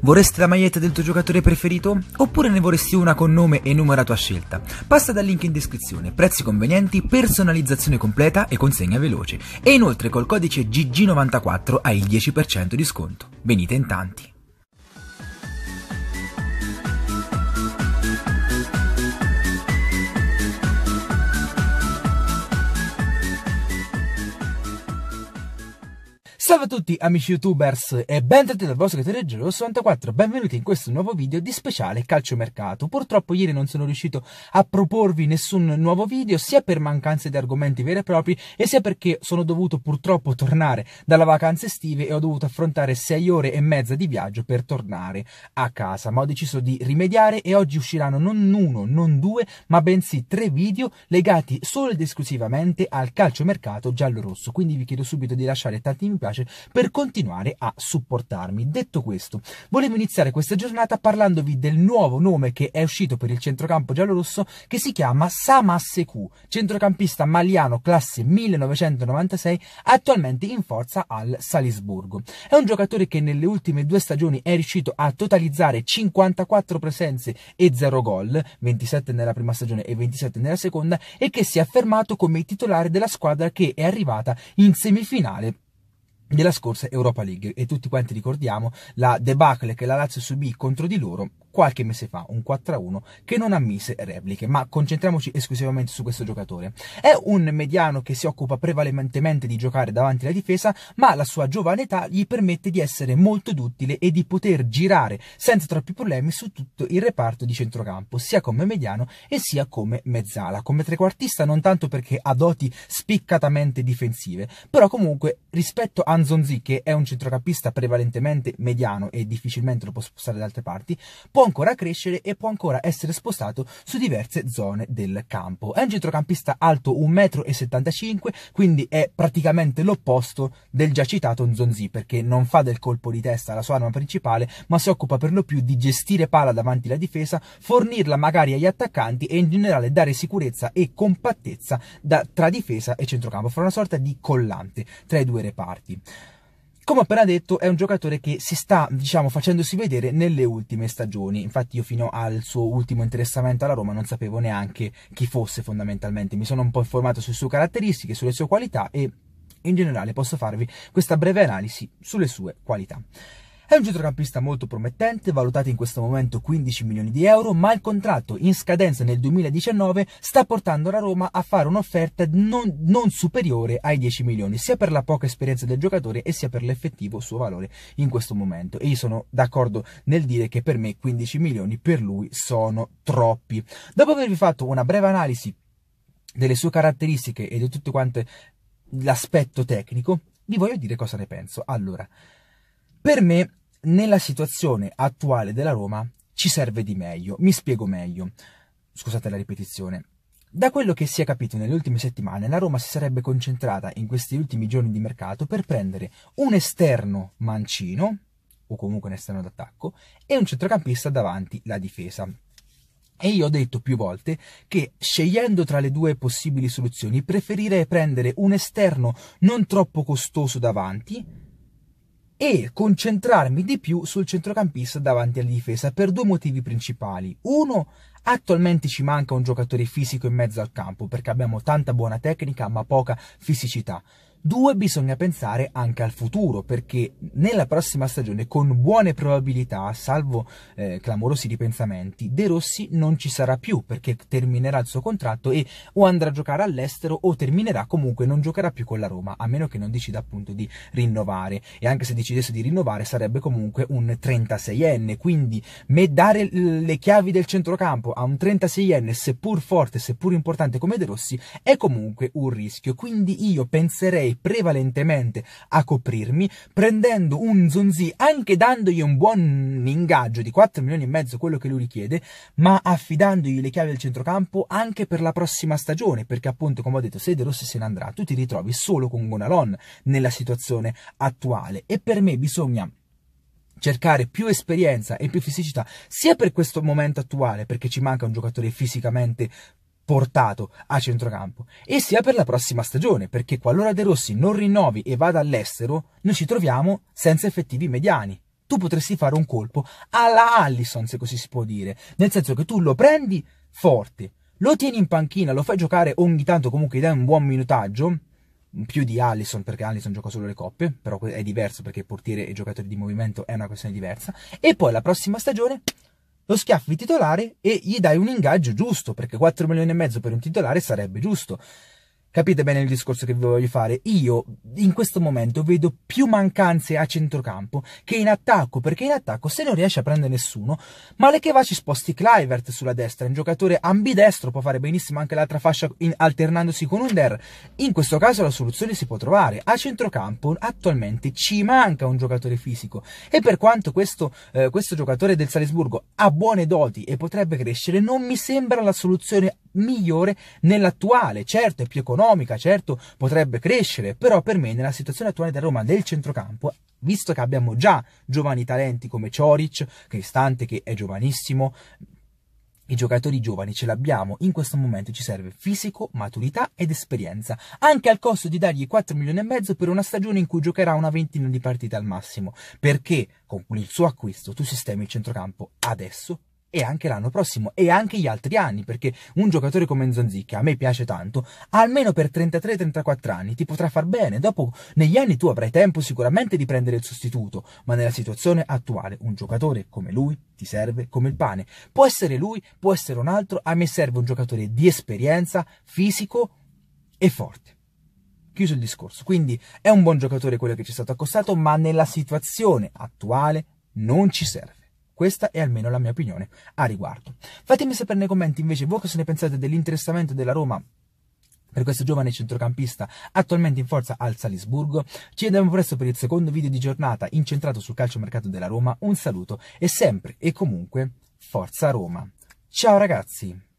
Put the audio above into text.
Vorresti la maglietta del tuo giocatore preferito? Oppure ne vorresti una con nome e numero a tua scelta? Passa dal link in descrizione, prezzi convenienti, personalizzazione completa e consegna veloce. E inoltre col codice GG94 hai il 10% di sconto. Venite in tanti. Salve a tutti amici youtubers e benvenuti dal vostro Catereggero 64, benvenuti in questo nuovo video di speciale calciomercato. Purtroppo ieri non sono riuscito a proporvi nessun nuovo video, sia per mancanza di argomenti veri e propri, e sia perché sono dovuto purtroppo tornare dalla vacanza estive e ho dovuto affrontare 6 ore e mezza di viaggio per tornare a casa. Ma ho deciso di rimediare e oggi usciranno non uno, non due, ma bensì tre video legati solo ed esclusivamente al calciomercato giallo-rosso. Quindi vi chiedo subito di lasciare tanti mi piace per continuare a supportarmi. Detto questo, volevo iniziare questa giornata parlandovi del nuovo nome che è uscito per il centrocampo giallorosso che si chiama Samasseku, centrocampista maliano classe 1996, attualmente in forza al Salisburgo. È un giocatore che nelle ultime due stagioni è riuscito a totalizzare 54 presenze e 0 gol, 27 nella prima stagione e 27 nella seconda, e che si è affermato come titolare della squadra che è arrivata in semifinale della scorsa Europa League e tutti quanti ricordiamo la debacle che la Lazio subì contro di loro qualche mese fa, un 4-1, che non ammise repliche, ma concentriamoci esclusivamente su questo giocatore. È un mediano che si occupa prevalentemente di giocare davanti alla difesa, ma la sua giovane età gli permette di essere molto duttile e di poter girare senza troppi problemi su tutto il reparto di centrocampo, sia come mediano e sia come mezzala, come trequartista non tanto perché ha doti spiccatamente difensive, però comunque rispetto a Anzonzi che è un centrocampista prevalentemente mediano e difficilmente lo può spostare da altre parti, può ancora crescere e può ancora essere spostato su diverse zone del campo. È un centrocampista alto 1,75 m, quindi è praticamente l'opposto del già citato Nzonzi, perché non fa del colpo di testa la sua arma principale, ma si occupa per lo più di gestire pala davanti alla difesa, fornirla magari agli attaccanti e in generale dare sicurezza e compattezza da, tra difesa e centrocampo, fra una sorta di collante tra i due reparti. Come ho appena detto, è un giocatore che si sta, diciamo, facendosi vedere nelle ultime stagioni. Infatti, io fino al suo ultimo interessamento alla Roma non sapevo neanche chi fosse fondamentalmente. Mi sono un po' informato sulle sue caratteristiche, sulle sue qualità e in generale posso farvi questa breve analisi sulle sue qualità. È un centrocampista molto promettente, valutato in questo momento 15 milioni di euro, ma il contratto in scadenza nel 2019 sta portando la Roma a fare un'offerta non, non, superiore ai 10 milioni, sia per la poca esperienza del giocatore e sia per l'effettivo suo valore in questo momento. E io sono d'accordo nel dire che per me 15 milioni per lui sono troppi. Dopo avervi fatto una breve analisi delle sue caratteristiche e di tutto quanto l'aspetto tecnico, vi voglio dire cosa ne penso. Allora, per me nella situazione attuale della Roma ci serve di meglio. Mi spiego meglio. Scusate la ripetizione. Da quello che si è capito nelle ultime settimane, la Roma si sarebbe concentrata in questi ultimi giorni di mercato per prendere un esterno mancino, o comunque un esterno d'attacco, e un centrocampista davanti la difesa. E io ho detto più volte che scegliendo tra le due possibili soluzioni preferirei prendere un esterno non troppo costoso davanti e concentrarmi di più sul centrocampista davanti alla difesa per due motivi principali. Uno, attualmente ci manca un giocatore fisico in mezzo al campo perché abbiamo tanta buona tecnica ma poca fisicità. Due, bisogna pensare anche al futuro, perché nella prossima stagione, con buone probabilità, salvo eh, clamorosi ripensamenti, De Rossi non ci sarà più, perché terminerà il suo contratto e o andrà a giocare all'estero o terminerà comunque, non giocherà più con la Roma, a meno che non decida appunto di rinnovare. E anche se decidesse di rinnovare, sarebbe comunque un 36enne, quindi dare le chiavi del centrocampo a un 36enne, seppur forte, seppur importante come De Rossi, è comunque un rischio. Quindi io penserei prevalentemente a coprirmi, prendendo un Zonzi, anche dandogli un buon ingaggio di 4 milioni e mezzo, quello che lui richiede, ma affidandogli le chiavi del centrocampo anche per la prossima stagione, perché appunto, come ho detto, se De Rossi se ne andrà, tu ti ritrovi solo con Gonalon nella situazione attuale e per me bisogna cercare più esperienza e più fisicità sia per questo momento attuale perché ci manca un giocatore fisicamente portato a centrocampo e sia per la prossima stagione, perché qualora De Rossi non rinnovi e vada all'estero, noi ci troviamo senza effettivi mediani. Tu potresti fare un colpo alla Allison, se così si può dire, nel senso che tu lo prendi forte, lo tieni in panchina, lo fai giocare ogni tanto, comunque dai un buon minutaggio, più di Allison perché Allison gioca solo le coppe, però è diverso perché portiere e giocatore di movimento è una questione diversa, e poi la prossima stagione lo schiaffi titolare e gli dai un ingaggio giusto, perché 4 milioni e mezzo per un titolare sarebbe giusto. Capite bene il discorso che vi voglio fare? Io in questo momento vedo più mancanze a centrocampo che in attacco, perché in attacco se non riesce a prendere nessuno, male che va ci sposti Clivert sulla destra, un giocatore ambidestro, può fare benissimo anche l'altra fascia in, alternandosi con Under. In questo caso la soluzione si può trovare. A centrocampo attualmente ci manca un giocatore fisico e per quanto questo, eh, questo giocatore del Salisburgo ha buone doti e potrebbe crescere, non mi sembra la soluzione migliore nell'attuale. Certo, è più economica, certo, potrebbe crescere, però per me nella situazione attuale della Roma del centrocampo visto che abbiamo già giovani talenti come Cioric, Cristante che è giovanissimo, i giocatori giovani ce l'abbiamo, in questo momento ci serve fisico, maturità ed esperienza, anche al costo di dargli 4 milioni e mezzo per una stagione in cui giocherà una ventina di partite al massimo, perché con il suo acquisto tu sistemi il centrocampo adesso e anche l'anno prossimo e anche gli altri anni, perché un giocatore come Nzonzi, che a me piace tanto, almeno per 33-34 anni ti potrà far bene. Dopo, negli anni tu avrai tempo sicuramente di prendere il sostituto, ma nella situazione attuale un giocatore come lui ti serve come il pane. Può essere lui, può essere un altro, a me serve un giocatore di esperienza, fisico e forte chiuso il discorso. Quindi è un buon giocatore quello che ci è stato accostato, ma nella situazione attuale non ci serve. Questa è almeno la mia opinione a riguardo. Fatemi sapere nei commenti invece voi cosa ne pensate dell'interessamento della Roma per questo giovane centrocampista attualmente in forza al Salisburgo. Ci vediamo presto per il secondo video di giornata incentrato sul calciomercato della Roma. Un saluto e sempre e comunque Forza Roma. Ciao ragazzi!